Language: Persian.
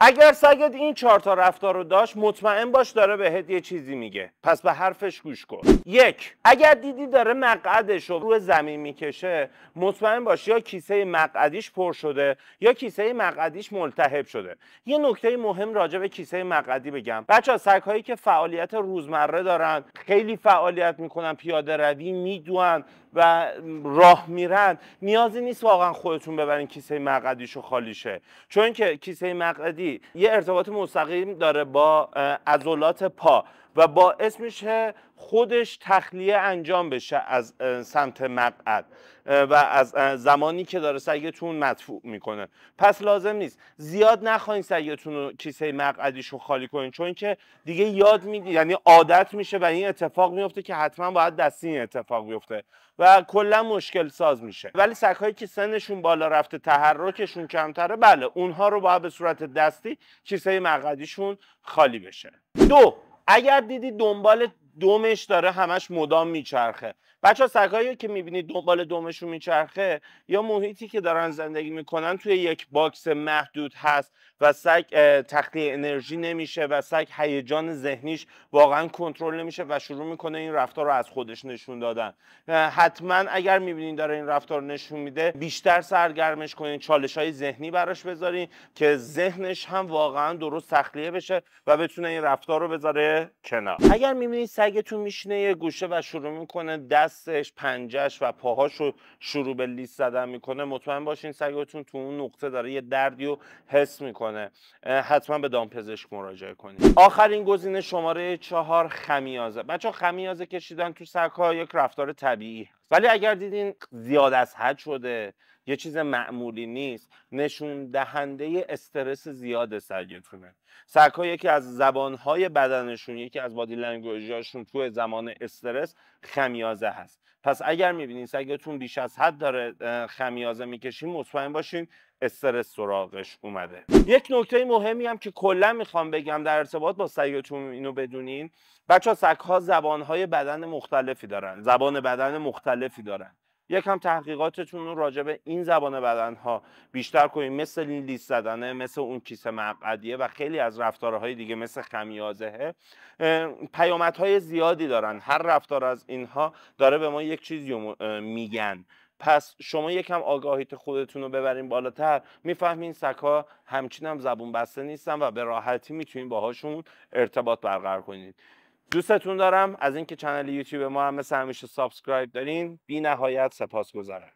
اگر سگت این چهار تا رفتار رو داشت مطمئن باش داره بهت یه چیزی میگه پس به حرفش گوش کن یک اگر دیدی داره مقعدش رو روی زمین میکشه مطمئن باش یا کیسه مقعدیش پر شده یا کیسه مقعدیش ملتهب شده یه نکته مهم راجع به کیسه مقعدی بگم بچه هایی که فعالیت روزمره دارن خیلی فعالیت میکنن پیاده روی میدونن و راه میرن نیازی نیست واقعا خودتون ببرین کیسه مقعدیشو خالیشه چون که کیسه مقعدی یه ارتباط مستقیم داره با عضلات پا و باعث میشه خودش تخلیه انجام بشه از سمت مقعد و از زمانی که داره سگتون مدفوع میکنه پس لازم نیست زیاد نخواین سگتون رو کیسه رو خالی کنین چون که دیگه یاد میدی یعنی عادت میشه و این اتفاق میفته که حتما باید دستی این اتفاق میفته و کلا مشکل ساز میشه ولی سگهایی که سنشون بالا رفته تحرکشون کمتره بله اونها رو باید به صورت دستی کیسه مقعدیشون خالی بشه دو اگر دیدی دنبال دومش داره همش مدام میچرخه بچه سگایی که میبینید دنبال دومشون میچرخه یا محیطی که دارن زندگی میکنن توی یک باکس محدود هست و سگ تخلیه انرژی نمیشه و سگ هیجان ذهنیش واقعا کنترل نمیشه و شروع میکنه این رفتار رو از خودش نشون دادن حتما اگر میبینید داره این رفتار نشون میده بیشتر سرگرمش کنین چالش های ذهنی براش بذارین که ذهنش هم واقعا درست تخلیه بشه و بتونه این رفتار رو بذاره کنار اگر میبینید سگتون تو میشینه یه گوشه و شروع میکنه دستش پنجش و پاهاش رو شروع به لیست زدن میکنه مطمئن باشین سگتون تو اون نقطه داره یه دردی رو حس میکنه حتما به دامپزشک مراجعه کنید آخرین گزینه شماره چهار خمیازه بچه خمیازه کشیدن تو سگها یک رفتار طبیعی ولی اگر دیدین زیاد از حد شده یه چیز معمولی نیست نشون دهنده استرس زیاد سگتونه سگها یکی از زبانهای بدنشون یکی از بادی لنگویجاشون تو زمان استرس خمیازه هست پس اگر میبینین سگتون بیش از حد داره خمیازه میکشین مطمئن باشین استرس سراغش اومده یک نکته مهمی هم که کلا میخوام بگم در ارتباط با سگتون اینو بدونین بچه سک ها زبان های بدن مختلفی دارن زبان بدن مختلفی دارن هم تحقیقاتتون رو راجع به این زبان بدن ها بیشتر کنید مثل این لیست زدنه مثل اون کیسه مقعدیه و خیلی از رفتارهای دیگه مثل خمیازهه پیامدهای زیادی دارن هر رفتار از اینها داره به ما یک چیزی میگن پس شما یکم آگاهیت خودتون رو ببرین بالاتر میفهمین سگا همچین هم زبون بسته نیستن و به راحتی میتونین باهاشون ارتباط برقرار کنید دوستتون دارم از اینکه چنل یوتیوب ما هم مثل همیشه سابسکرایب دارین بی نهایت سپاس گذارم